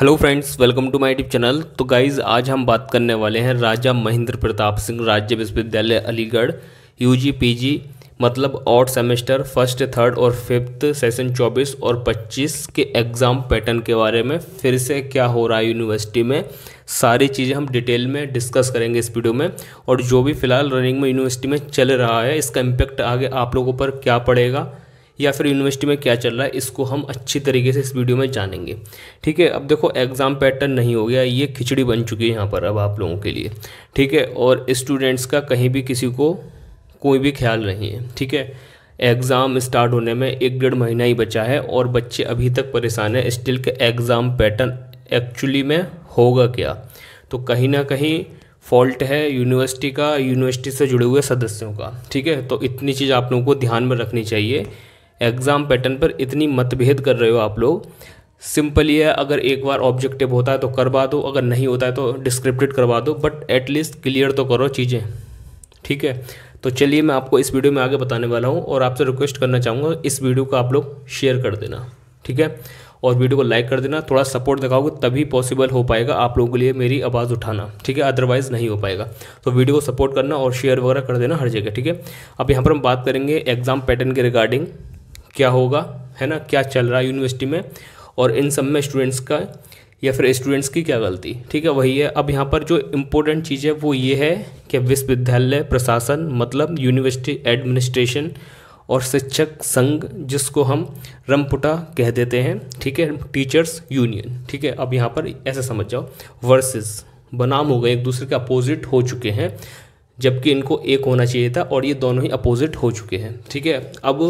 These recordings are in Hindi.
hello friends welcome to my YouTube channel तो गाइज आज हम बात करने वाले हैं राजा महेंद्र प्रताप सिंह राज्य विश्वविद्यालय अलीगढ़ यूजी पीजी मतलब और सेमेस्टर फर्स्ट थर्ड और फिफ्थ सेशन 24 और 25 के एग्ज़ाम पैटर्न के बारे में फिर से क्या हो रहा है यूनिवर्सिटी में सारी चीज़ें हम डिटेल में डिस्कस करेंगे इस वीडियो में और जो भी फ़िलहाल रनिंग में यूनिवर्सिटी में चल रहा है इसका इम्पैक्ट आगे आप लोगों पर क्या पड़ेगा या फिर यूनिवर्सिटी में क्या चल रहा है इसको हम अच्छी तरीके से इस वीडियो में जानेंगे ठीक है अब देखो एग्ज़ाम पैटर्न नहीं हो गया ये खिचड़ी बन चुकी है यहाँ पर अब आप लोगों के लिए ठीक है और स्टूडेंट्स का कहीं भी किसी को कोई भी ख्याल नहीं है ठीक है एग्ज़ाम स्टार्ट होने में एक डेढ़ महीना ही बचा है और बच्चे अभी तक परेशान हैं स्टिल के एग्ज़ाम पैटर्न एक्चुअली में होगा क्या तो कहीं ना कहीं फॉल्ट है यूनिवर्सिटी का यूनिवर्सिटी से जुड़े हुए सदस्यों का ठीक है तो इतनी चीज़ आप लोगों को ध्यान में रखनी चाहिए एग्ज़ाम पैटर्न पर इतनी मतभेद कर रहे हो आप लोग सिंपल ये है अगर एक बार ऑब्जेक्टिव होता है तो करवा दो अगर नहीं होता है तो डिस्क्रिप्टिड करवा दो बट एटलीस्ट क्लियर तो करो चीज़ें ठीक है तो चलिए मैं आपको इस वीडियो में आगे बताने वाला हूँ और आपसे रिक्वेस्ट करना चाहूँगा इस वीडियो को आप लोग शेयर कर देना ठीक है और वीडियो को लाइक कर देना थोड़ा सपोर्ट दिखाओगे तभी पॉसिबल हो पाएगा आप लोगों के लिए मेरी आवाज़ उठाना ठीक है अदरवाइज़ नहीं हो पाएगा तो वीडियो को सपोर्ट करना और शेयर वगैरह कर देना हर जगह ठीक है अब यहाँ पर हम बात करेंगे एग्ज़ाम पैटर्न के रिगार्डिंग क्या होगा है ना क्या चल रहा है यूनिवर्सिटी में और इन सब में स्टूडेंट्स का या फिर स्टूडेंट्स की क्या गलती ठीक है वही है अब यहाँ पर जो इम्पोर्टेंट चीज़ है वो ये है कि विश्वविद्यालय प्रशासन मतलब यूनिवर्सिटी एडमिनिस्ट्रेशन और शिक्षक संघ जिसको हम रमपुटा कह देते हैं ठीक है टीचर्स यूनियन ठीक है अब यहाँ पर ऐसे समझ जाओ वर्सेस बनाम हो गए एक दूसरे के अपोजिट हो चुके हैं जबकि इनको एक होना चाहिए था और ये दोनों ही अपोजिट हो चुके हैं ठीक है अब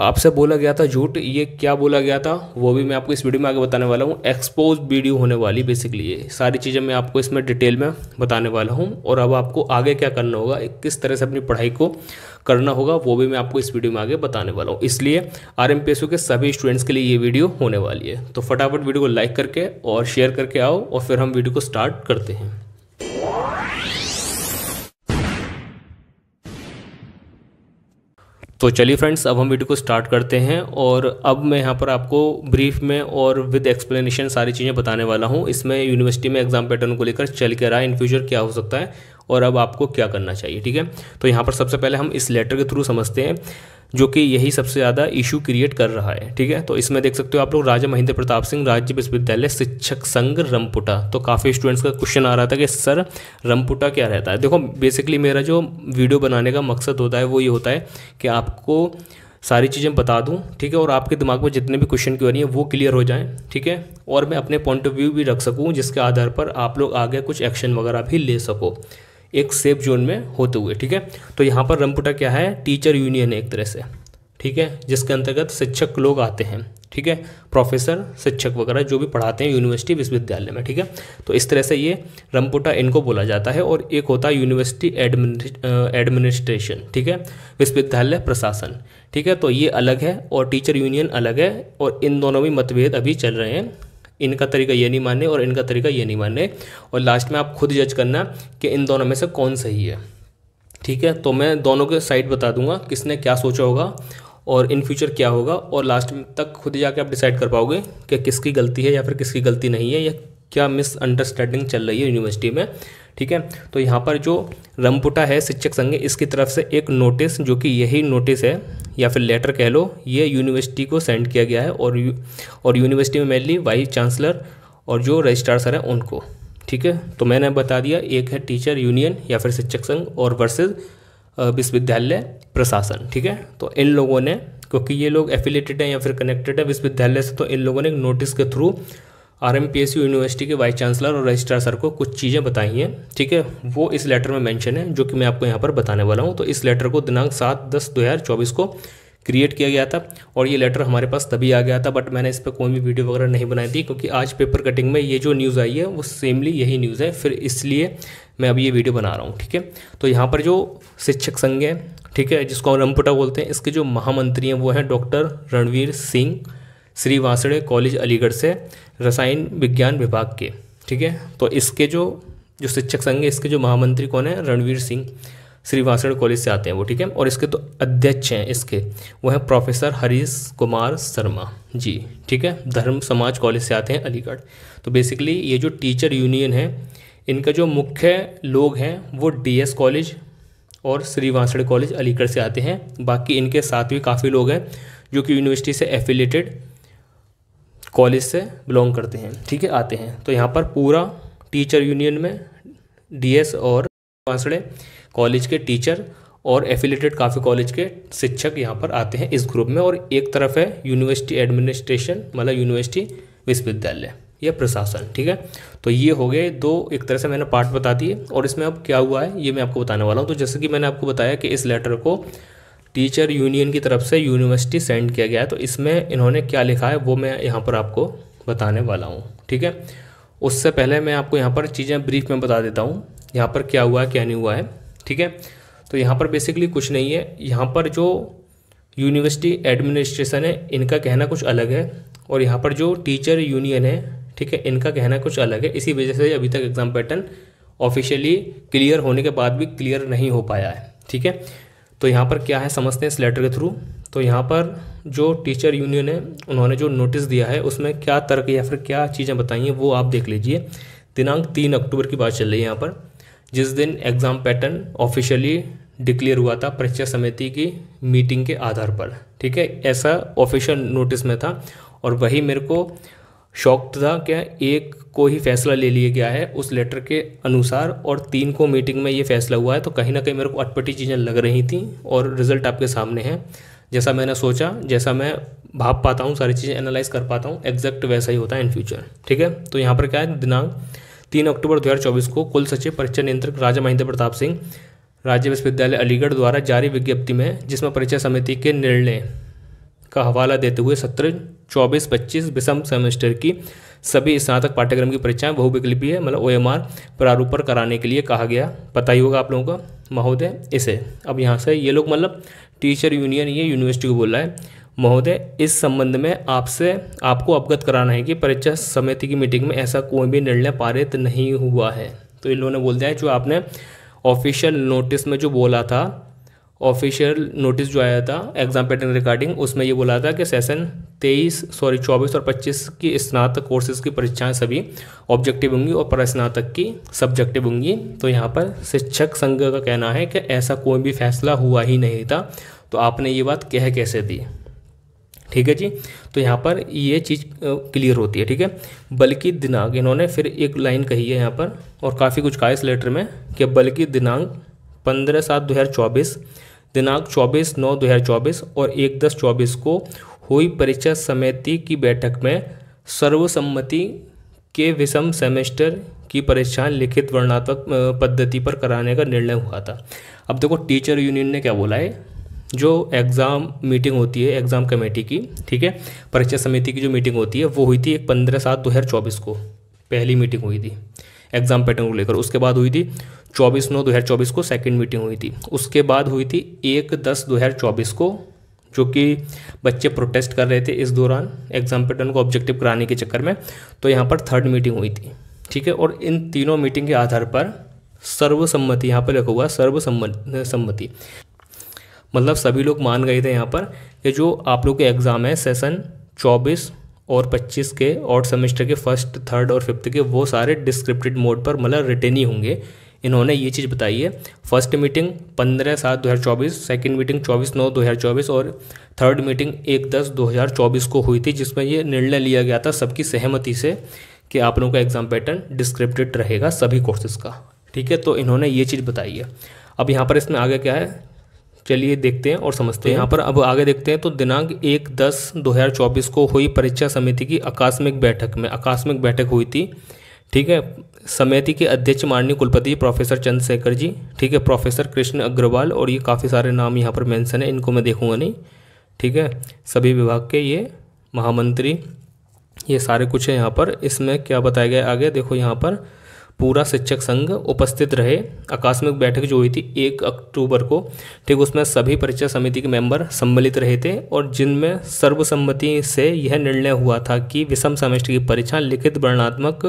आपसे बोला गया था झूठ ये क्या बोला गया था वो भी मैं आपको इस वीडियो में आगे बताने वाला हूँ एक्सपोज वीडियो होने वाली बेसिकली ये सारी चीज़ें मैं आपको इसमें डिटेल में बताने वाला हूँ और अब आपको आगे क्या करना होगा किस तरह से अपनी पढ़ाई को करना होगा वो भी मैं आपको इस वीडियो में आगे बताने वाला हूँ इसलिए आर के सभी स्टूडेंट्स के लिए ये वीडियो होने वाली है तो फटाफट वीडियो को लाइक करके और शेयर करके आओ और फिर हम वीडियो को स्टार्ट करते हैं तो चलिए फ्रेंड्स अब हम वीडियो को स्टार्ट करते हैं और अब मैं यहाँ पर आपको ब्रीफ में और विद एक्सप्लेनेशन सारी चीज़ें बताने वाला हूँ इसमें यूनिवर्सिटी में एग्जाम पैटर्न को लेकर चल के रहा है इन फ्यूचर क्या हो सकता है और अब आपको क्या करना चाहिए ठीक है तो यहाँ पर सबसे पहले हम इस लेटर के थ्रू समझते हैं जो कि यही सबसे ज़्यादा इशू क्रिएट कर रहा है ठीक है तो इसमें देख सकते हो आप लोग राजा महेंद्र प्रताप सिंह राज्य विश्वविद्यालय शिक्षक संघ रमपुटा तो काफ़ी स्टूडेंट्स का क्वेश्चन आ रहा था कि सर रमपुटा क्या रहता है देखो बेसिकली मेरा जो वीडियो बनाने का मकसद होता है वो ये होता है कि आपको सारी चीज़ें बता दूँ ठीक है और आपके दिमाग में जितने भी क्वेश्चन की हो रही हैं वो क्लियर हो जाएँ ठीक है और मैं अपने पॉइंट ऑफ व्यू भी रख सकूँ जिसके आधार पर आप लोग आगे कुछ एक्शन वगैरह भी ले सको एक सेफ जोन में होते हुए ठीक है तो यहाँ पर रमपुटा क्या है टीचर यूनियन है एक तरह से ठीक है जिसके अंतर्गत शिक्षक लोग आते हैं ठीक है प्रोफेसर शिक्षक वगैरह जो भी पढ़ाते हैं यूनिवर्सिटी विश्वविद्यालय में ठीक है तो इस तरह से ये रमपुटा इनको बोला जाता है और एक होता है यूनिवर्सिटी एडमिनिस्ट्रेशन ठीक है विश्वविद्यालय प्रशासन ठीक है तो ये अलग है और टीचर यूनियन अलग है और इन दोनों में मतभेद अभी चल रहे हैं इनका तरीका ये नहीं मानने और इनका तरीका ये नहीं मानने और लास्ट में आप खुद जज करना कि इन दोनों में से कौन सही है ठीक है तो मैं दोनों के साइड बता दूंगा किसने क्या सोचा होगा और इन फ्यूचर क्या होगा और लास्ट तक खुद जाके आप डिसाइड कर पाओगे कि किसकी गलती है या फिर किसकी गलती नहीं है या क्या मिसअंडरस्टैंडिंग चल रही है यूनिवर्सिटी में ठीक है तो यहाँ पर जो रमपुटा है शिक्षक संघ इसकी तरफ से एक नोटिस जो कि यही नोटिस है या फिर लेटर कह लो ये यूनिवर्सिटी को सेंड किया गया है और यू, और यूनिवर्सिटी में मेनली वाइस चांसलर और जो रजिस्ट्रार सर हैं उनको ठीक है तो मैंने बता दिया एक है टीचर यूनियन या फिर शिक्षक संघ और वर्सेज विश्वविद्यालय प्रशासन ठीक है तो इन लोगों ने क्योंकि ये लोग एफिलेटेड हैं या फिर कनेक्टेड है विश्वविद्यालय से तो इन लोगों ने एक नोटिस के through R M P S U university के वाइस चांसलर और रजिस्ट्रार सर को कुछ चीज़ें बताई हैं ठीक है वो इस लेटर में मेंशन है जो कि मैं आपको यहाँ पर बताने वाला हूँ तो इस लेटर को दिनांक सात दस दो हज़ार चौबीस को क्रिएट किया गया था और ये लेटर हमारे पास तभी आ गया था बट मैंने इस पर कोई भी वीडियो वगैरह नहीं बनाई थी क्योंकि आज पेपर कटिंग में ये जो न्यूज़ आई है वो सेमली यही न्यूज़ है फिर इसलिए मैं अभी ये वीडियो बना रहा हूँ ठीक है तो यहाँ पर जो शिक्षक संघ है ठीक है जिसको हम रमपुटा बोलते हैं इसके जो महामंत्री हैं वो हैं डॉक्टर रणवीर सिंह श्री वासड़े कॉलेज अलीगढ़ से रसायन विज्ञान विभाग के ठीक है तो इसके जो जो शिक्षक संघ है इसके जो महामंत्री कौन है रणवीर सिंह श्रीवासण कॉलेज से आते हैं वो ठीक है और इसके तो अध्यक्ष हैं इसके वो हैं प्रोफेसर हरीश कुमार शर्मा जी ठीक है धर्म समाज कॉलेज से आते हैं अलीगढ़ तो बेसिकली ये जो टीचर यूनियन है इनका जो मुख्य लोग हैं वो डीएस कॉलेज और श्रीवासण कॉलेज अलीगढ़ से आते हैं बाकी इनके साथ भी काफ़ी लोग हैं जो कि यूनिवर्सिटी से एफिलेटेड कॉलेज से बिलोंग करते हैं ठीक है आते हैं तो यहाँ पर पूरा टीचर यूनियन में डीएस और पांसड़े कॉलेज के टीचर और एफिलेटेड काफ़ी कॉलेज के शिक्षक यहाँ पर आते हैं इस ग्रुप में और एक तरफ है यूनिवर्सिटी एडमिनिस्ट्रेशन मतलब यूनिवर्सिटी विश्वविद्यालय या प्रशासन ठीक है तो ये हो गए दो एक तरह से मैंने पार्ट बता दिए और इसमें अब क्या हुआ है ये मैं आपको बताने वाला हूँ तो जैसे कि मैंने आपको बताया कि इस लेटर को टीचर यूनियन की तरफ से यूनिवर्सिटी सेंड किया गया है तो इसमें इन्होंने क्या लिखा है वो मैं यहाँ पर आपको बताने वाला हूँ ठीक है उससे पहले मैं आपको यहाँ पर चीज़ें ब्रीफ में बता देता हूँ यहाँ पर क्या हुआ है क्या नहीं हुआ है ठीक है तो यहाँ पर बेसिकली कुछ नहीं है यहाँ पर जो यूनिवर्सिटी एडमिनिस्ट्रेशन है इनका कहना कुछ अलग है और यहाँ पर जो टीचर यूनियन है ठीक है इनका कहना कुछ अलग है इसी वजह से अभी तक एग्ज़ाम पैटर्न ऑफिशियली क्लियर होने के बाद भी क्लियर नहीं हो पाया है ठीक है तो यहाँ पर क्या है समझते हैं इस लेटर के थ्रू तो यहाँ पर जो टीचर यूनियन है उन्होंने जो नोटिस दिया है उसमें क्या तर्क या फिर क्या चीज़ें बताई हैं वो आप देख लीजिए दिनांक तीन अक्टूबर की बात चल रही है यहाँ पर जिस दिन एग्ज़ाम पैटर्न ऑफिशियली डिक्लेयर हुआ था परीक्षा समिति की मीटिंग के आधार पर ठीक है ऐसा ऑफिशियल नोटिस में था और वही मेरे को शॉक्ड था क्या एक को ही फैसला ले लिया गया है उस लेटर के अनुसार और तीन को मीटिंग में ये फैसला हुआ है तो कहीं ना कहीं मेरे को अटपटी चीज़ें लग रही थी और रिजल्ट आपके सामने हैं जैसा मैंने सोचा जैसा मैं भाप पाता हूँ सारी चीज़ें एनालाइज कर पाता हूँ एग्जैक्ट वैसा ही होता है इन फ्यूचर ठीक है तो यहाँ पर क्या है दिनांक तीन अक्टूबर दो को कुल सचिव परीक्षा नियंत्रक राजा महेंद्र प्रताप सिंह राज्य विश्वविद्यालय अलीगढ़ द्वारा जारी विज्ञप्ति में जिसमें परीक्षा समिति के निर्णय का हवाला देते हुए सत्र चौबीस पच्चीस विषम सेमेस्टर की सभी स्नातक पाठ्यक्रम की परीक्षाएं बहुविकल्पी है मतलब ओ एम आर प्रारूप पर कराने के लिए कहा गया पता ही होगा आप लोगों का महोदय इसे अब यहाँ से ये लोग मतलब टीचर यूनियन ये यूनिवर्सिटी को बोल रहा है महोदय इस संबंध में आपसे आपको अवगत कराना है कि परीक्षा समिति की मीटिंग में ऐसा कोई भी निर्णय पारित नहीं हुआ है तो इन लोगों ने बोल दिया है जो आपने ऑफिशियल नोटिस में जो बोला था ऑफिशियल नोटिस जो आया था एग्ज़ाम पैटर्न रिगार्डिंग उसमें ये बोला था कि सेशन तेईस सॉरी चौबीस और पच्चीस की स्नातक कोर्सेज की परीक्षाएं सभी ऑब्जेक्टिव होंगी और परस्नातक की सब्जेक्टिव होंगी तो यहाँ पर शिक्षक संघ का कहना है कि ऐसा कोई भी फैसला हुआ ही नहीं था तो आपने ये बात कह कैसे दी ठीक है जी तो यहाँ पर ये चीज़ क्लियर होती है ठीक है बल्कि दिनांक इन्होंने फिर एक लाइन कही है यहाँ पर और काफ़ी कुछ कहा इस लेटर में कि बल्कि दिनांक पंद्रह सात दो हज़ार चौबीस दिनांक 24 नौ 2024 और एक दस चौबीस को हुई परीक्षा समिति की बैठक में सर्वसम्मति के विषम सेमेस्टर की परीक्षाएं लिखित वर्णात्मक पद्धति पर कराने का निर्णय हुआ था अब देखो टीचर यूनियन ने क्या बोला है जो एग्ज़ाम मीटिंग होती है एग्ज़ाम कमेटी की ठीक है परीक्षा समिति की जो मीटिंग होती है वो हुई थी एक पंद्रह सात दो हज़ार चौबीस को पहली मीटिंग हुई थी एग्ज़ाम पैटर्न को लेकर उसके बाद हुई थी चौबीस नौ दो हजार चौबीस को सेकंड मीटिंग हुई थी उसके बाद हुई थी एक दस दो हज़ार चौबीस को जो कि बच्चे प्रोटेस्ट कर रहे थे इस दौरान एग्जाम पैटर्न को ऑब्जेक्टिव कराने के चक्कर में तो यहाँ पर थर्ड मीटिंग हुई थी ठीक है और इन तीनों मीटिंग के आधार पर सर्वसम्मति यहाँ पर लिखा हुआ सर्वसम्मति मतलब सभी लोग मान गए थे यहाँ पर कि जो आप लोग के एग्ज़ाम है सेशन चौबीस और 25 के और सेमेस्टर के फर्स्ट थर्ड और फिफ्थ के वो सारे डिस्क्रिप्टेड मोड पर मतलब रिटर्न ही होंगे इन्होंने ये चीज़ बताई है फर्स्ट मीटिंग पंद्रह सात दो हज़ार चौबीस सेकेंड मीटिंग चौबीस नौ दो हज़ार चौबीस और थर्ड मीटिंग एक दस दो हज़ार चौबीस को हुई थी जिसमें ये निर्णय लिया गया था सबकी सहमति से कि आप लोगों का एग्ज़ाम पैटर्न डिस्क्रिप्टेड रहेगा सभी कोर्सेज़ का ठीक है तो इन्होंने ये चीज़ बताई है अब यहाँ पर इसमें आगे क्या है चलिए देखते हैं और समझते हैं यहाँ पर अब आगे देखते हैं तो दिनांक एक दस दो हज़ार चौबीस को हुई परीक्षा समिति की आकस्मिक बैठक में आकस्मिक बैठक हुई थी ठीक है समिति के अध्यक्ष माननीय कुलपति प्रोफेसर चंद्रशेखर जी ठीक है प्रोफेसर कृष्ण अग्रवाल और ये काफ़ी सारे नाम यहाँ पर मेंशन है इनको मैं देखूंगा नहीं ठीक है सभी विभाग के ये महामंत्री ये सारे कुछ है यहाँ पर इसमें क्या बताया गया आगे देखो यहाँ पर पूरा शिक्षक संघ उपस्थित रहे आकस्मिक बैठक जो हुई थी एक अक्टूबर को ठीक उसमें सभी परीक्षा समिति के मेंबर सम्मिलित रहे थे और जिनमें सर्वसम्मति से यह निर्णय हुआ था कि विषम सेमेस्टर की परीक्षा लिखित वर्णात्मक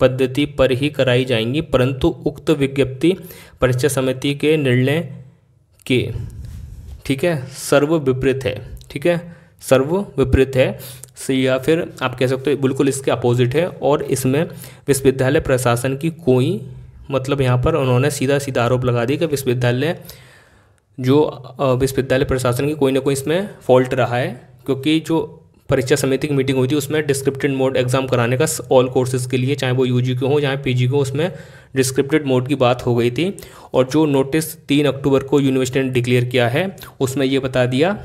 पद्धति पर ही कराई जाएंगी परंतु उक्त विज्ञप्ति परीक्षा समिति के निर्णय के ठीक है सर्व विपरीत है ठीक है सर्व विपरीत है या फिर आप कह सकते हो बिल्कुल इसके अपोजिट है और इसमें विश्वविद्यालय प्रशासन की कोई मतलब यहाँ पर उन्होंने सीधा सीधा आरोप लगा दिया कि विश्वविद्यालय जो विश्वविद्यालय प्रशासन की कोई ना कोई इसमें फॉल्ट रहा है क्योंकि जो परीक्षा समिति की मीटिंग हुई थी उसमें डिस्क्रिप्टेड मोड एग्ज़ाम कराने का ऑल कोर्सेज़ के लिए चाहे वो यू जी के हो चाहे पी जी के हो उसमें डिस्क्रिप्टेड मोड की बात हो गई थी और जो नोटिस तीन अक्टूबर को यूनिवर्सिटी ने डिक्लेयर किया है उसमें ये बता दिया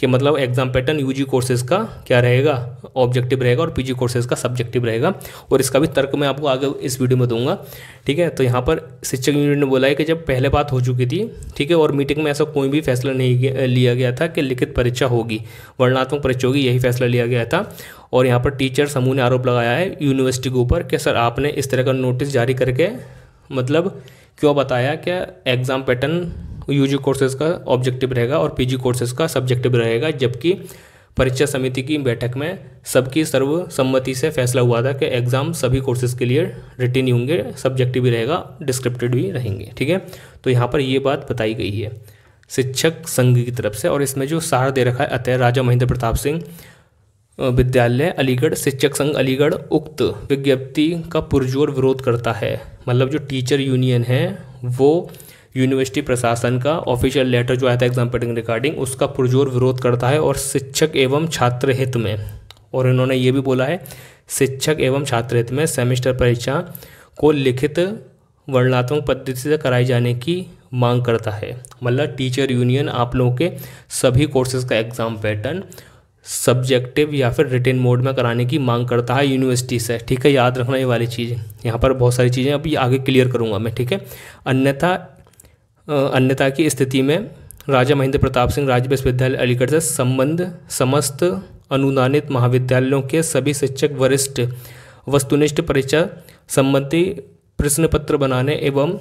कि मतलब एग्जाम पैटर्न जी कोर्सेज का क्या रहेगा ऑब्जेक्टिव रहेगा और पीजी कोर्सेज का सब्जेक्टिव रहेगा और इसका भी तर्क मैं आपको आगे इस वीडियो में दूंगा ठीक है तो यहाँ पर शिक्षक यूनिट ने बोला है कि जब पहले बात हो चुकी थी ठीक है और मीटिंग में ऐसा कोई भी फैसला नहीं लिया गया था कि लिखित परीक्षा होगी वर्णात्मक परीक्षा होगी यही फैसला लिया गया था और यहाँ पर टीचर समूह ने आरोप लगाया है यूनिवर्सिटी के ऊपर कि सर आपने इस तरह का नोटिस जारी करके मतलब क्यों बताया कि एग्ज़ाम पैटर्न यूजी कोर्सेज का ऑब्जेक्टिव रहेगा और पीजी कोर्सेज का सब्जेक्टिव रहेगा जबकि परीक्षा समिति की बैठक में सबकी सर्वसम्मति से फैसला हुआ था कि एग्ज़ाम सभी कोर्सेज के लिए रिटिन ही होंगे सब्जेक्टिव भी रहेगा डिस्क्रिप्टेड भी रहेंगे ठीक है तो यहाँ पर ये बात बताई गई है शिक्षक संघ की तरफ से और इसमें जो सार दे रखा है अतः राजा महेंद्र प्रताप सिंह विद्यालय अलीगढ़ शिक्षक संघ अलीगढ़ उक्त विज्ञप्ति का पुरजोर विरोध करता है मतलब जो टीचर यूनियन है वो यूनिवर्सिटी प्रशासन का ऑफिशियल लेटर जो आया था एग्जाम पेटिंग रिगार्डिंग उसका पुरजोर विरोध करता है और शिक्षक एवं छात्र हित में और इन्होंने ये भी बोला है शिक्षक एवं छात्र हित में सेमेस्टर परीक्षा को लिखित वर्णात्मक पद्धति से कराई जाने की मांग करता है मतलब टीचर यूनियन आप लोगों के सभी कोर्सेज का एग्ज़ाम पैटर्न सब्जेक्टिव या फिर रिटेन मोड में कराने की मांग करता है यूनिवर्सिटी से ठीक है याद रखना ये वाली चीज़ यहाँ पर बहुत सारी चीज़ें अभी आगे क्लियर करूँगा मैं ठीक है अन्यथा अन्यता की स्थिति में राजा महेंद्र प्रताप सिंह राज्य विश्वविद्यालय अलीगढ़ से संबंध समस्त अनुदानित महाविद्यालयों के सभी शिक्षक वरिष्ठ वस्तुनिष्ठ परीक्षा संबंधी प्रश्न पत्र बनाने एवं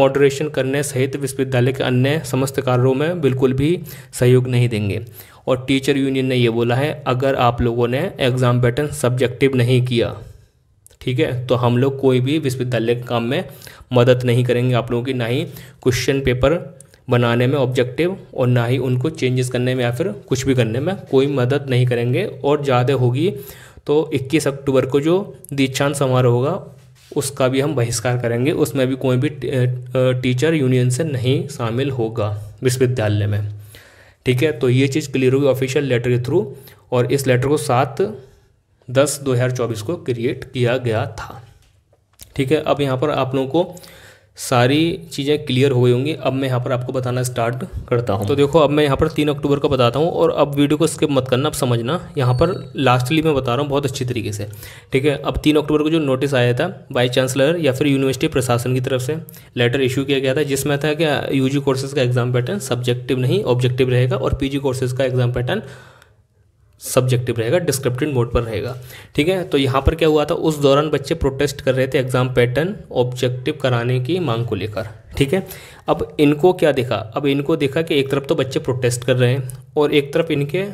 मॉडरेशन करने सहित विश्वविद्यालय के अन्य समस्त कार्यों में बिल्कुल भी सहयोग नहीं देंगे और टीचर यूनियन ने ये बोला है अगर आप लोगों ने एग्ज़ाम पैटर्न सब्जेक्टिव नहीं किया ठीक है तो हम लोग कोई भी विश्वविद्यालय के काम में मदद नहीं करेंगे आप लोगों की ना ही क्वेश्चन पेपर बनाने में ऑब्जेक्टिव और ना ही उनको चेंजेस करने में या फिर कुछ भी करने में कोई मदद नहीं करेंगे और ज़्यादा होगी तो 21 अक्टूबर को जो दीक्षांत समारोह होगा उसका भी हम बहिष्कार करेंगे उसमें भी कोई भी टीचर यूनियन से नहीं शामिल होगा विश्वविद्यालय में ठीक है तो ये चीज़ क्लियर होगी ऑफिशियल लेटर के थ्रू और इस लेटर को सात दस दो हज़ार चौबीस को क्रिएट किया गया था ठीक है अब यहाँ पर आप लोगों को सारी चीज़ें क्लियर हो गई होंगी अब मैं यहाँ पर आपको बताना स्टार्ट करता हूँ तो देखो अब मैं यहाँ पर तीन अक्टूबर को बताता हूँ और अब वीडियो को स्किप मत करना अब समझना यहाँ पर लास्टली मैं बता रहा हूँ बहुत अच्छी तरीके से ठीक है अब तीन अक्टूबर को जो नोटिस आया था वाइस चांसलर या फिर यूनिवर्सिटी प्रशासन की तरफ से लेटर इशू किया गया था जिसमें था कि यू कोर्सेज़ का एग्ज़ाम पैटर्न सब्जेक्टिव नहीं ऑब्जेक्टिव रहेगा और पी कोर्सेज़ का एग्ज़ाम पैटर्न सब्जेक्टिव रहेगा डिस्क्रिप्टिव मोड पर रहेगा ठीक है तो यहाँ पर क्या हुआ था उस दौरान बच्चे प्रोटेस्ट कर रहे थे एग्जाम पैटर्न ऑब्जेक्टिव कराने की मांग को लेकर ठीक है अब इनको क्या देखा अब इनको देखा कि एक तरफ तो बच्चे प्रोटेस्ट कर रहे हैं और एक तरफ इनके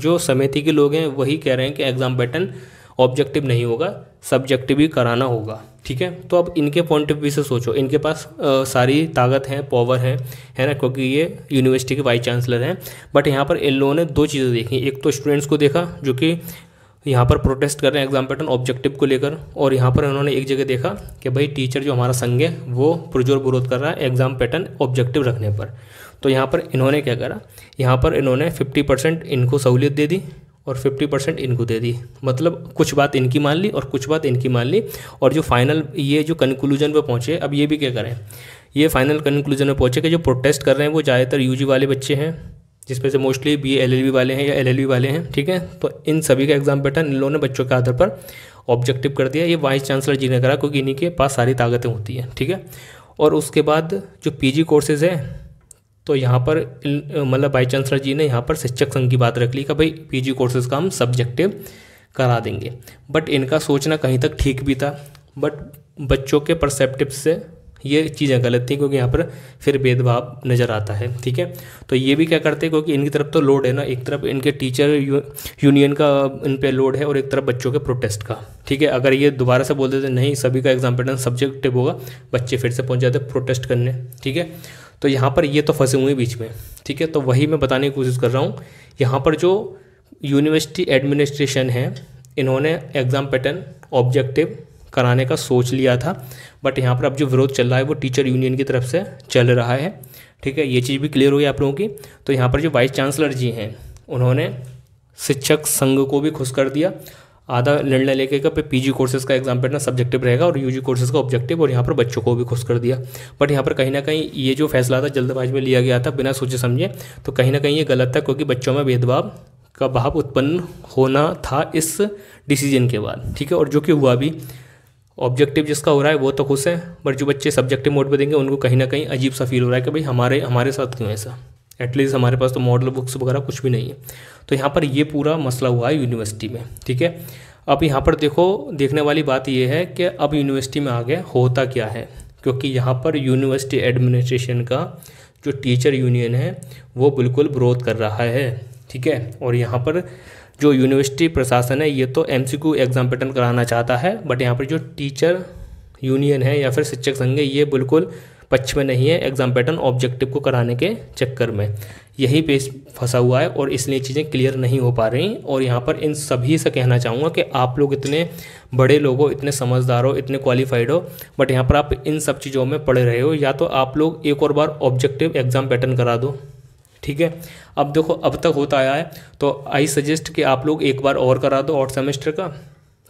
जो समिति के लोग हैं वही कह रहे हैं कि एग्ज़ाम पैटर्न ऑब्जेक्टिव नहीं होगा सब्जेक्टिव ही कराना होगा ठीक है तो अब इनके पॉइंट ऑफ व्यू से सोचो इनके पास आ, सारी ताकत है पावर है है ना क्योंकि ये यूनिवर्सिटी के वाइस चांसलर हैं बट यहाँ पर इन लोगों ने दो चीज़ें देखी एक तो स्टूडेंट्स को देखा जो कि यहाँ पर प्रोटेस्ट कर रहे हैं एग्जाम पैटर्न ऑब्जेक्टिव को लेकर और यहाँ पर उन्होंने एक जगह देखा कि भाई टीचर जो हमारा संघ है वो प्रजोर विरोध कर रहा है एग्जाम पैटर्न ऑब्जेक्टिव रखने पर तो यहाँ पर इन्होंने क्या करा यहाँ पर इन्होंने फिफ्टी परसेंट इनको सहूलियत दे दी और 50 परसेंट इनको दे दी मतलब कुछ बात इनकी मान ली और कुछ बात इनकी मान ली और जो फाइनल ये जो कंक्लूजन पे पहुँचे अब ये भी क्या करें ये फाइनल कंक्लूजन में पहुँचे कि जो प्रोटेस्ट कर रहे हैं वो ज़्यादातर यू वाले बच्चे हैं जिसमें से मोस्टली बी एल वाले हैं या एल वाले हैं ठीक है तो इन सभी का एग्जाम बैठा इन लोगों ने बच्चों के आधार पर ऑब्जेक्टिव कर दिया ये वाइस चांसलर जी ने करा क्योंकि इन्हीं के पास सारी ताकतें होती हैं ठीक है और उसके बाद जो पी कोर्सेज़ हैं तो यहाँ पर मतलब वाइस चांसलर जी ने यहाँ पर शिक्षक संघ की बात रख ली कि भाई पीजी कोर्सेज का हम सब्जेक्टिव करा देंगे बट इनका सोचना कहीं तक ठीक भी था बट बच्चों के परसेप्टिव से ये चीज़ें गलत थी क्योंकि यहाँ पर फिर भेदभाव नज़र आता है ठीक है तो ये भी क्या करते हैं क्योंकि इनकी तरफ तो लोड है ना एक तरफ इनके टीचर यू, यूनियन का इन पर लोड है और एक तरफ बच्चों के प्रोटेस्ट का ठीक है अगर ये दोबारा से बोल देते नहीं सभी का एग्जाम सब्जेक्टिव होगा बच्चे फिर से पहुँच जाते प्रोटेस्ट करने ठीक है तो यहाँ पर ये तो फंसे हुए बीच में ठीक है तो वही मैं बताने की कोशिश कर रहा हूँ यहाँ पर जो यूनिवर्सिटी एडमिनिस्ट्रेशन है इन्होंने एग्ज़ाम पैटर्न ऑब्जेक्टिव कराने का सोच लिया था बट यहाँ पर अब जो विरोध चल रहा है वो टीचर यूनियन की तरफ से चल रहा है ठीक है ये चीज़ भी क्लियर हुई आप लोगों की तो यहाँ पर जो वाइस चांसलर जी हैं उन्होंने शिक्षक संघ को भी खुश कर दिया आधा निर्णय लेके का पे पीजी कोर्सेज का एग्जाम पेटना सब्जेक्टिव रहेगा और यूजी कोर्सेज का ऑब्जेक्टिव और यहाँ पर बच्चों को भी खुश कर दिया बट यहाँ पर कहीं ना कहीं ये जो फैसला था जल्दबाजी में लिया गया था बिना सोचे समझे तो कहीं ना कहीं ये गलत था क्योंकि बच्चों में भेदभाव का भाव उत्पन्न होना था इस डिसीजन के बाद ठीक है और जो कि हुआ भी ऑब्जेक्टिव जिसका हो रहा है वो तो खुश है बट जो बच्चे सब्जेक्टिव मोड पर देंगे उनको कहीं ना कहीं अजीब सा फील हो रहा है कि भाई हमारे हमारे साथ क्यों ऐसा एटलीस्ट हमारे पास तो मॉडल बुक्स वगैरह कुछ भी नहीं है तो यहाँ पर ये पूरा मसला हुआ है यूनिवर्सिटी में ठीक है अब यहाँ पर देखो देखने वाली बात यह है कि अब यूनिवर्सिटी में आगे होता क्या है क्योंकि यहाँ पर यूनिवर्सिटी एडमिनिस्ट्रेशन का जो टीचर यूनियन है वो बिल्कुल विरोध कर रहा है ठीक है और यहाँ पर जो यूनिवर्सिटी प्रशासन है ये तो M C Q exam pattern कराना चाहता है बट यहाँ पर जो टीचर यूनियन है या फिर शिक्षक संघ है ये बिल्कुल पक्ष में नहीं है एग्ज़ाम पैटर्न ऑब्जेक्टिव को कराने के चक्कर में यही पेज फंसा हुआ है और इसलिए चीज़ें क्लियर नहीं हो पा रही और यहाँ पर इन सभी से कहना चाहूँगा कि आप लोग इतने बड़े लोग हो इतने समझदार हो इतने क्वालिफाइड हो बट यहाँ पर आप इन सब चीज़ों में पढ़ रहे हो या तो आप लोग एक और बार ऑब्जेक्टिव एग्ज़ाम पैटर्न करा दो ठीक है अब देखो अब तक होता आया है तो आई सजेस्ट कि आप लोग एक बार और करा दो और सेमेस्टर का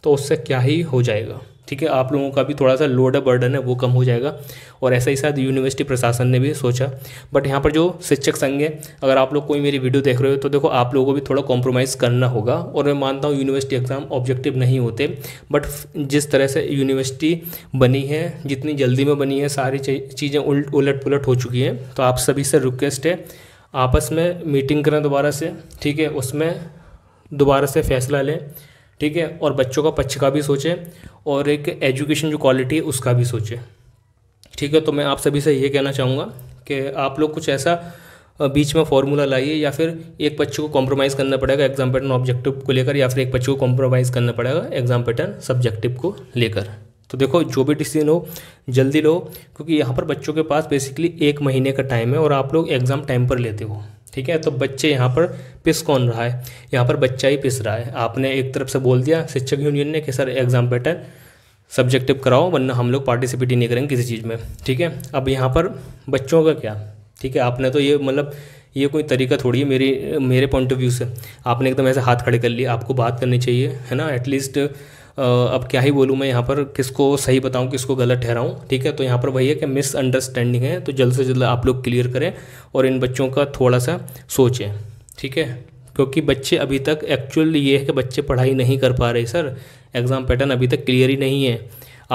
तो उससे क्या ही हो जाएगा ठीक है आप लोगों का भी थोड़ा सा लोड है बर्डन है वो कम हो जाएगा और ऐसा ही शायद यूनिवर्सिटी प्रशासन ने भी सोचा बट यहाँ पर जो शिक्षक संघ है अगर आप लोग कोई मेरी वीडियो देख रहे हो तो देखो आप लोगों को भी थोड़ा कॉम्प्रोमाइज़ करना होगा और मैं मानता हूँ यूनिवर्सिटी एग्ज़ाम ऑब्जेक्टिव नहीं होते बट जिस तरह से यूनिवर्सिटी बनी है जितनी जल्दी में बनी है सारी चीज़ें उलट पुलट हो चुकी हैं तो आप सभी से रिक्वेस्ट है आपस में मीटिंग करें दोबारा से ठीक है उसमें दोबारा से फैसला लें ठीक है और बच्चों का पक्ष का भी सोचें और एक एजुकेशन जो क्वालिटी है उसका भी सोचें ठीक है तो मैं आप सभी से ये कहना चाहूँगा कि आप लोग कुछ ऐसा बीच में फॉर्मूला लाइए या फिर एक बच्चे को कॉम्प्रोमाइज़ करना पड़ेगा एग्जाम पैटर्न ऑब्जेक्टिव को लेकर या फिर एक बच्चे को कॉम्प्रोमाइज़ करना पड़ेगा एग्जाम पैटर्न सब्जेक्टिव को लेकर तो देखो जो भी डिसीजन हो जल्दी लो क्योंकि यहाँ पर बच्चों के पास बेसिकली एक महीने का टाइम है और आप लोग एग्ज़ाम टाइम पर लेते हो ठीक है तो बच्चे यहाँ पर पिस कौन रहा है यहाँ पर बच्चा ही पिस रहा है आपने एक तरफ से बोल दिया शिक्षक यूनियन ने कि सर एग्ज़ाम पैटर्न सब्जेक्टिव कराओ वरना हम लोग पार्टिसिपेट ही नहीं करेंगे किसी चीज़ में ठीक है अब यहाँ पर बच्चों का क्या ठीक है आपने तो ये मतलब ये कोई तरीका थोड़ी है मेरी मेरे पॉइंट ऑफ व्यू से आपने एकदम ऐसे हाथ खड़े कर लिए आपको बात करनी चाहिए है ना एटलीस्ट अब क्या ही बोलूँ मैं यहाँ पर किसको सही बताऊँ किसको गलत ठहराऊँ ठीक है तो यहाँ पर वही है कि मिसअंडरस्टैंडिंग है तो जल्द से जल्द आप लोग क्लियर करें और इन बच्चों का थोड़ा सा सोचें ठीक है क्योंकि बच्चे अभी तक एक्चुअल ये है कि बच्चे पढ़ाई नहीं कर पा रहे सर एग्ज़ाम पैटर्न अभी तक क्लियर ही नहीं है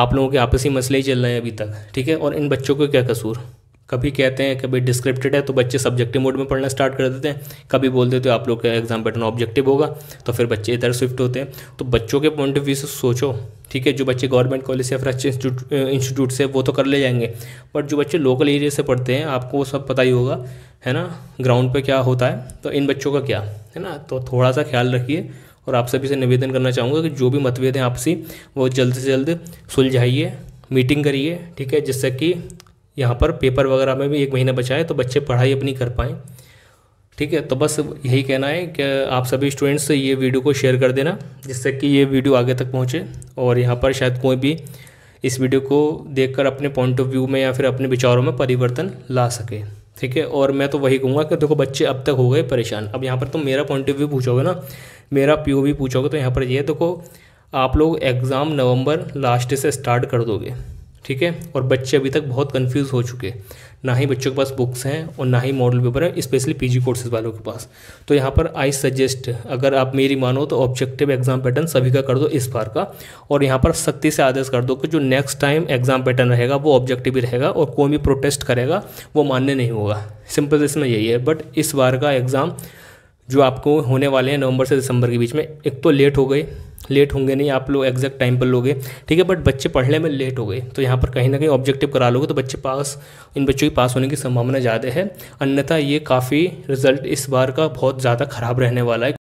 आप लोगों के आपसी मसले ही चल रहे हैं अभी तक ठीक है और इन बच्चों को क्या कसूर कभी कहते हैं कभी डिस्क्रिप्टेड है तो बच्चे सब्जेक्टिव मोड में पढ़ना स्टार्ट कर देते हैं कभी बोल देते हो आप लोग का एग्जाम पैटर्न ऑब्जेक्टिव होगा तो फिर बच्चे इधर स्विफ्ट होते हैं तो बच्चों के पॉइंट ऑफ व्यू से सोचो ठीक है जो बच्चे गवर्नमेंट कॉलेज या फिर अच्छे इंस्टीट्यूट से वो तो कर ले जाएंगे बट जो बच्चे लोकल एरिया से पढ़ते हैं आपको वो सब पता ही होगा है ना ग्राउंड पर क्या होता है तो इन बच्चों का क्या है ना तो थोड़ा सा ख्याल रखिए और आप सभी से निवेदन करना चाहूँगा कि जो भी मतभेद हैं आपसी वो जल्द से जल्द सुलझाइए मीटिंग करिए ठीक है जिससे कि यहाँ पर पेपर वगैरह में भी एक महीना बचाएँ तो बच्चे पढ़ाई अपनी कर पाएँ ठीक है तो बस यही कहना है कि आप सभी स्टूडेंट्स ये वीडियो को शेयर कर देना जिससे कि ये वीडियो आगे तक पहुँचे और यहाँ पर शायद कोई भी इस वीडियो को देखकर अपने पॉइंट ऑफ व्यू में या फिर अपने विचारों में परिवर्तन ला सके ठीक है और मैं तो वही कहूँगा कि देखो बच्चे अब तक हो गए परेशान अब यहाँ पर तुम तो मेरा पॉइंट ऑफ व्यू पूछोगे ना मेरा पी ओ पूछोगे तो यहाँ पर ये देखो आप लोग एग्ज़ाम नवंबर लास्ट से स्टार्ट कर दोगे ठीक है और बच्चे अभी तक बहुत कंफ्यूज हो चुके ना ही बच्चों के पास बुक्स हैं और ना ही मॉडल पेपर है स्पेशली पीजी कोर्सेज वालों के पास तो यहाँ पर आई सजेस्ट अगर आप मेरी मानो तो ऑब्जेक्टिव एग्जाम पैटर्न सभी का कर दो इस बार का और यहाँ पर सख्ती से आदेश कर दो कि जो नेक्स्ट टाइम एग्जाम पैटर्न रहेगा वो ऑब्जेक्टिव ही रहेगा और कोई भी प्रोटेस्ट करेगा वो मान्य नहीं होगा सिंपल इसमें यही है बट इस बार का एग्ज़ाम जो आपको होने वाले हैं नवंबर से दिसंबर के बीच में एक तो लेट हो गई लेट होंगे नहीं आप लोग एग्जैक्ट टाइम पर लोगे ठीक है बट बच्चे पढ़ने में लेट हो गए तो यहाँ पर कहीं ना कहीं ऑब्जेक्टिव करा लोगे तो बच्चे पास इन बच्चों की पास होने की संभावना ज़्यादा है अन्यथा ये काफ़ी रिजल्ट इस बार का बहुत ज़्यादा खराब रहने वाला है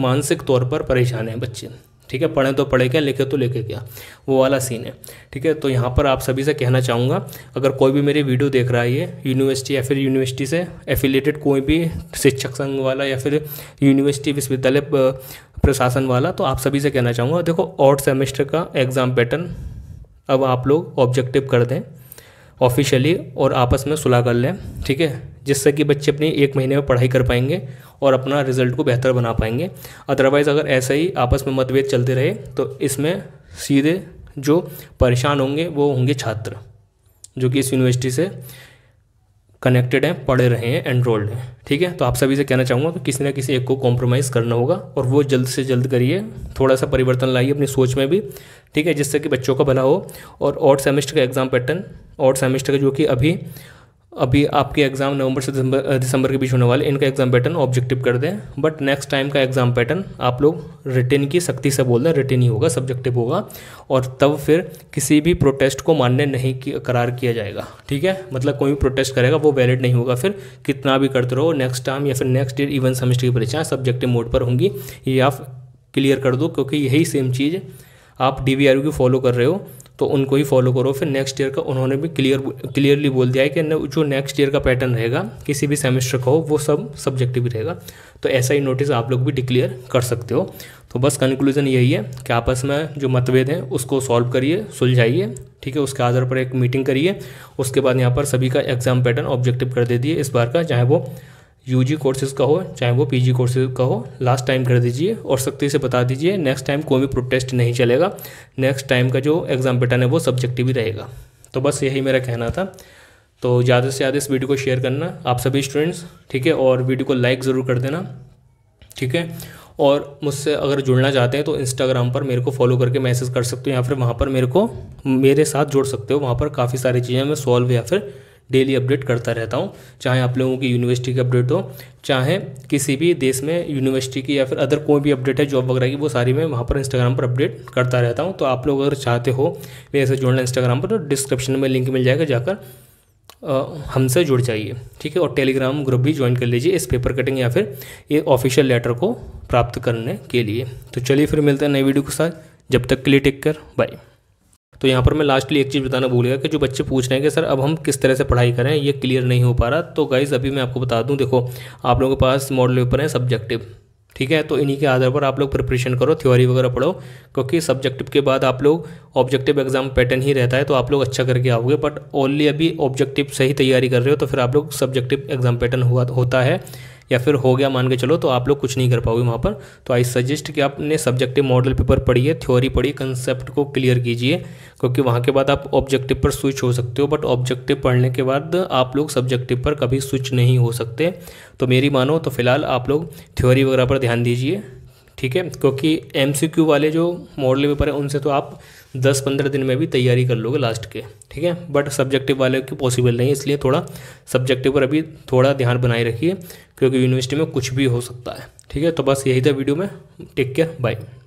मानसिक तौर पर परेशान हैं बच्चे ठीक है पढ़ें तो पढ़े क्या लिखे तो लिखे क्या वो वाला सीन है ठीक है तो यहाँ पर आप सभी से कहना चाहूँगा अगर कोई भी मेरी वीडियो देख रहा है यूनिवर्सिटी या फिर यूनिवर्सिटी से एफिलेटेड कोई भी शिक्षक संघ वाला या फिर यूनिवर्सिटी विश्वविद्यालय प्रशासन वाला तो आप सभी से कहना चाहूँगा देखो और सेमेस्टर का एग्ज़ाम पैटर्न अब आप लोग ऑब्जेक्टिव कर दें ऑफिशियली और आपस में सुलह कर लें ठीक है जिससे कि बच्चे अपनी एक महीने में पढ़ाई कर पाएंगे और अपना रिजल्ट को बेहतर बना पाएंगे अदरवाइज़ अगर ऐसे ही आपस में मतभेद चलते रहे तो इसमें सीधे जो परेशान होंगे वो होंगे छात्र जो कि इस यूनिवर्सिटी से कनेक्टेड हैं पढ़े रहे हैं एनरोल्ड हैं ठीक है तो आप सभी से कहना चाहूँगा कि किसी ना किसी एक को कॉम्प्रोमाइज़ करना होगा और वो जल्द से जल्द करिए थोड़ा सा परिवर्तन लाइए अपनी सोच में भी ठीक है जिससे कि बच्चों का भला हो और ऑड सेमेस्टर का एग्ज़ाम पैटर्न ऑड सेमेस्टर का जो कि अभी अभी आपके एग्ज़ाम नवंबर से दिसंबर दिसंबर के बीच होने वाले इनका एग्ज़ाम पैटर्न ऑब्जेक्टिव कर दें बट नेक्स्ट टाइम का एग्ज़ाम पैटर्न आप लोग रिटेन की सख्ती से बोल दें रिटेन ही होगा सब्जेक्टिव होगा और तब फिर किसी भी प्रोटेस्ट को मान्य नहीं करार किया जाएगा ठीक है मतलब कोई भी प्रोटेस्ट करेगा वो वैलिड नहीं होगा फिर कितना भी करते रहो नेक्स्ट टाइम या फिर नेक्स्ट ईयर इवन सेमेस्टर की परीक्षाएँ सब्जेक्टिव मोड पर होंगी ये आप क्लियर कर दो क्योंकि यही सेम चीज़ आप डी की फॉलो कर रहे हो तो उनको ही फॉलो करो फिर नेक्स्ट ईयर का उन्होंने भी क्लियर क्लियरली बोल दिया है कि जो नेक्स्ट ईयर का पैटर्न रहेगा किसी भी सेमेस्टर का हो वो सब सब्जेक्टिव रहेगा तो ऐसा ही नोटिस आप लोग भी डिक्लेयर कर सकते हो तो बस कंक्लूजन यही है कि आपस में जो मतभेद हैं उसको सॉल्व करिए सुलझाइए ठीक है उसके आधार पर एक मीटिंग करिए उसके बाद यहाँ पर सभी का एग्जाम पैटर्न ऑब्जेक्टिव कर दे दिए इस बार का चाहे वो यूजी कोर्सेज का हो चाहे वो पीजी कोर्सेज का हो लास्ट टाइम कर दीजिए और सख्ती से बता दीजिए नेक्स्ट टाइम कोई भी प्रोटेस्ट नहीं चलेगा नेक्स्ट टाइम का जो एग्ज़ाम पैटर्न है वो सब्जेक्टिव ही रहेगा तो बस यही मेरा कहना था तो ज़्यादा से ज़्यादा इस वीडियो को शेयर करना आप सभी स्टूडेंट्स ठीक है और वीडियो को लाइक ज़रूर कर देना ठीक है और मुझसे अगर जुड़ना चाहते हैं तो इंस्टाग्राम पर मेरे को फॉलो करके मैसेज कर सकते हो या फिर वहाँ पर मेरे को मेरे साथ जोड़ सकते हो वहाँ पर काफ़ी सारी चीज़ें मैं सॉल्व या फिर डेली अपडेट करता रहता हूँ चाहे आप लोगों की यूनिवर्सिटी की अपडेट हो चाहे किसी भी देश में यूनिवर्सिटी की या फिर अदर कोई भी अपडेट है जॉब वगैरह की वो सारी मैं वहाँ पर इंस्टाग्राम पर अपडेट करता रहता हूँ तो आप लोग अगर चाहते हो मेरे से जुड़ना इंस्टाग्राम पर तो डिस्क्रिप्शन में लिंक मिल जाएगा जाकर हमसे जुड़ जाइए ठीक है और टेलीग्राम ग्रुप भी ज्वाइन कर लीजिए इस पेपर कटिंग या फिर ये ऑफिशियल लेटर को प्राप्त करने के लिए तो चलिए फिर मिलते हैं नई वीडियो के साथ जब तक के लिए टेक कर बाय तो यहाँ पर मैं लास्टली एक चीज़ बताना गया कि जो बच्चे पूछ रहे हैं कि सर अब हम किस तरह से पढ़ाई करें ये क्लियर नहीं हो पा रहा तो गाइज़ अभी मैं आपको बता दूँ देखो आप लोगों के पास मॉडल पेपर है सब्जेक्टिव ठीक है तो इन्हीं के आधार पर आप लोग प्रिपरेशन करो थ्योरी वगैरह पढ़ो क्योंकि सब्जेक्टिव के बाद आप लोग ऑब्जेक्टिव एग्जाम पैटर्न ही रहता है तो आप लोग अच्छा करके आओगे बट ओनली अभी ऑब्जेक्टिव से ही तैयारी कर रहे हो तो फिर आप लोग सब्जेक्टिव एग्जाम पैटर्न हुआ होता है या फिर हो गया मान के चलो तो आप लोग कुछ नहीं कर पाओगे वहाँ पर तो आई सजेस्ट कि आपने सब्जेक्टिव मॉडल पेपर पढ़िए थ्योरी पढ़िए कंसेप्ट को क्लियर कीजिए क्योंकि वहाँ के बाद आप ऑब्जेक्टिव पर स्विच हो सकते हो बट ऑब्जेक्टिव पढ़ने के बाद आप लोग सब्जेक्टिव पर कभी स्विच नहीं हो सकते तो मेरी मानो तो फिलहाल आप लोग थ्योरी वगैरह पर ध्यान दीजिए ठीक है क्योंकि एम वाले जो मॉडल पेपर है उनसे तो आप दस पंद्रह दिन में भी तैयारी कर लोगे लास्ट के ठीक है बट सब्जेक्टिव वाले की पॉसिबल नहीं है इसलिए थोड़ा सब्जेक्टिव पर अभी थोड़ा ध्यान बनाए रखिए क्योंकि यूनिवर्सिटी में कुछ भी हो सकता है ठीक है तो बस यही था वीडियो में टेक केयर बाय